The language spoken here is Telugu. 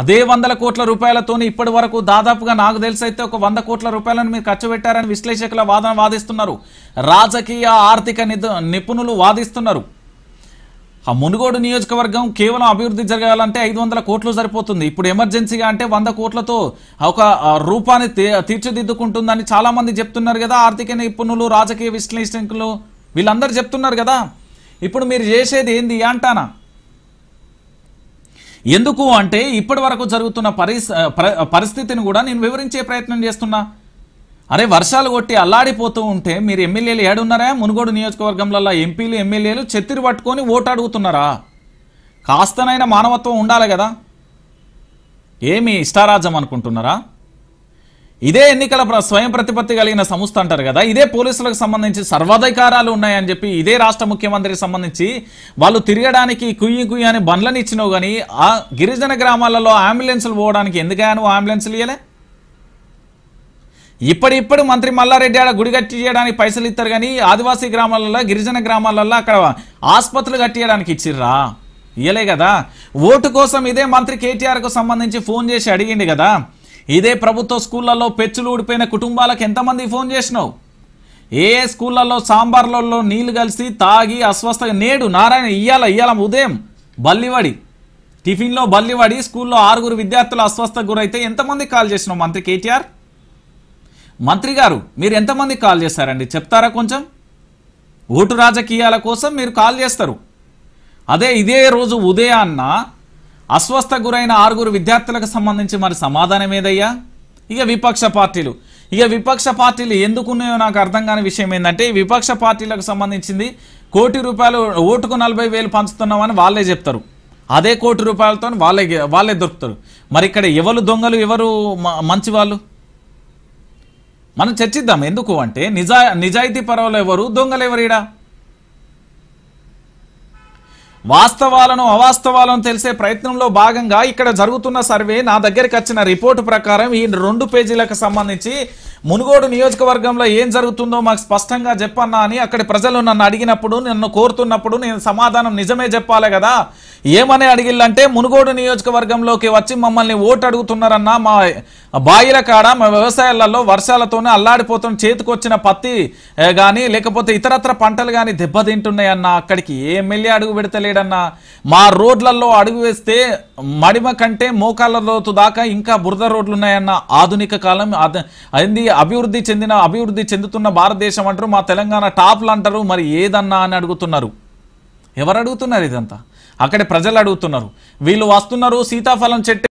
అదే వందల కోట్ల రూపాయలతోని ఇప్పటి వరకు దాదాపుగా నాకు తెలిసి అయితే ఒక వంద కోట్ల రూపాయలను మీరు ఖర్చు పెట్టారని విశ్లేషకుల వాదన వాదిస్తున్నారు రాజకీయ ఆర్థిక నిపుణులు వాదిస్తున్నారు ఆ మునుగోడు నియోజకవర్గం కేవలం అభివృద్ధి జరగాలంటే ఐదు వందల కోట్లు సరిపోతుంది ఇప్పుడు ఎమర్జెన్సీగా అంటే వంద కోట్లతో ఒక రూపాన్ని తీర్చిదిద్దుకుంటుందని చాలామంది చెప్తున్నారు కదా ఆర్థిక నిపుణులు రాజకీయ విశ్లేషకులు వీళ్ళందరూ చెప్తున్నారు కదా ఇప్పుడు మీరు చేసేది ఏంది అంటానా ఎందుకు అంటే ఇప్పటి వరకు జరుగుతున్న పరిస్థితిని కూడా నేను వివరించే ప్రయత్నం చేస్తున్నా అరే వర్షాలు కొట్టి అల్లాడిపోతూ ఉంటే మీరు ఎమ్మెల్యేలు ఏడున్నారా మునుగోడు నియోజకవర్గంలో ఎంపీలు ఎమ్మెల్యేలు చెత్తిరి పట్టుకొని ఓటు అడుగుతున్నారా కాస్తనైనా మానవత్వం ఉండాలి కదా ఏమి ఇష్టారాజ్యం అనుకుంటున్నారా ఇదే ఎన్నికల స్వయం ప్రతిపత్తి కలిగిన సంస్థ అంటారు కదా ఇదే పోలీసులకు సంబంధించి సర్వాధికారాలు ఉన్నాయని చెప్పి ఇదే రాష్ట్ర ముఖ్యమంత్రికి సంబంధించి వాళ్ళు తిరగడానికి కుయ్యి కుయ్యి అని బండ్లను ఇచ్చినావు కానీ ఆ గిరిజన గ్రామాలలో అంబులెన్సులు పోవడానికి ఎందుకైనా నువ్వు అంబులెన్సులు ఇవ్వలే ఇప్పటిప్పుడు మంత్రి మల్లారెడ్డి ఆడ గుడి కట్టి చేయడానికి పైసలు ఇస్తారు కానీ ఆదివాసీ గ్రామాలలో గిరిజన గ్రామాలలో అక్కడ ఆసుపత్రులు కట్టియడానికి ఇచ్చిర్రా ఇయ్యలే కదా ఓటు కోసం ఇదే మంత్రి కేటీఆర్కు సంబంధించి ఫోన్ చేసి అడిగింది కదా ఇదే ప్రభుత్వ స్కూళ్ళల్లో పెచ్చులు ఊడిపోయిన కుటుంబాలకు ఎంతమంది ఫోన్ చేసినావు ఏ స్కూళ్లలో సాంబార్లలో నీళ్లు కలిసి తాగి అస్వస్థ నేడు నారాయణ ఇయ్యాల ఇయ్యాల ఉదయం బల్లివాడి టిఫిన్లో బల్లివాడి స్కూల్లో ఆరుగురు విద్యార్థులు అస్వస్థకు గురైతే ఎంతమంది కాల్ చేసినావు మంత్రి కేటీఆర్ మంత్రి గారు మీరు ఎంతమంది కాల్ చేస్తారండి చెప్తారా కొంచెం ఓటు రాజకీయాల కోసం మీరు కాల్ చేస్తారు అదే ఇదే రోజు ఉదయాన్న అస్వస్థ గురైన ఆరుగురు విద్యార్థులకు సంబంధించి మరి సమాధానం ఏదయ్యా ఇక విపక్ష పార్టీలు ఇక విపక్ష పార్టీలు ఎందుకున్నాయో నాకు అర్థం కాని విషయం ఏంటంటే విపక్ష పార్టీలకు సంబంధించింది కోటి రూపాయలు ఓటుకు నలభై వేలు పంచుతున్నామని వాళ్ళే చెప్తారు అదే కోటి రూపాయలతో వాళ్ళే వాళ్ళే దొరుకుతారు మరి ఇక్కడ ఎవరు దొంగలు ఎవరు మంచి వాళ్ళు మనం చర్చిద్దాం ఎందుకు అంటే నిజా నిజాయితీ పరవలు ఎవరు దొంగలు ఎవరు ఇడా వాస్తవాలను అవాస్తవాలను తెలిసే ప్రయత్నంలో భాగంగా ఇక్కడ జరుగుతున్న సర్వే నా దగ్గరికి వచ్చిన రిపోర్టు ప్రకారం ఈ రెండు పేజీలకు సంబంధించి మునుగోడు నియోజకవర్గంలో ఏం జరుగుతుందో మాకు స్పష్టంగా చెప్పన్నా అని అక్కడి ప్రజలు నన్ను అడిగినప్పుడు నన్ను కోరుతున్నప్పుడు నేను సమాధానం నిజమే చెప్పాలి కదా ఏమని అడిగిల్లంటే మునుగోడు నియోజకవర్గంలోకి వచ్చి మమ్మల్ని ఓటు అడుగుతున్నారన్నా మా బాయిల కాడ మా వ్యవసాయాలలో వర్షాలతోనే అల్లాడిపోతున్న చేతికొచ్చిన పత్తి కానీ లేకపోతే ఇతరత్ర పంటలు కానీ దెబ్బతింటున్నాయన్నా అక్కడికి ఏ ఎమ్మెల్యే అడుగు పెడతలేడన్నా మా రోడ్లలో అడుగు వేస్తే మడిమ కంటే మోకాళ్ళ లోతు దాకా ఇంకా బురద రోడ్లు ఉన్నాయన్న ఆధునిక కాలం అది అభివృద్ధి చెందిన అభివృద్ధి చెందుతున్న భారతదేశం అంటారు మా తెలంగాణ టాప్లు అంటారు మరి ఏదన్నా అని అడుగుతున్నారు ఎవరు అడుగుతున్నారు ఇదంతా అక్కడ ప్రజలు అడుగుతున్నారు వీళ్ళు వస్తున్నారు సీతాఫలం చెట్టు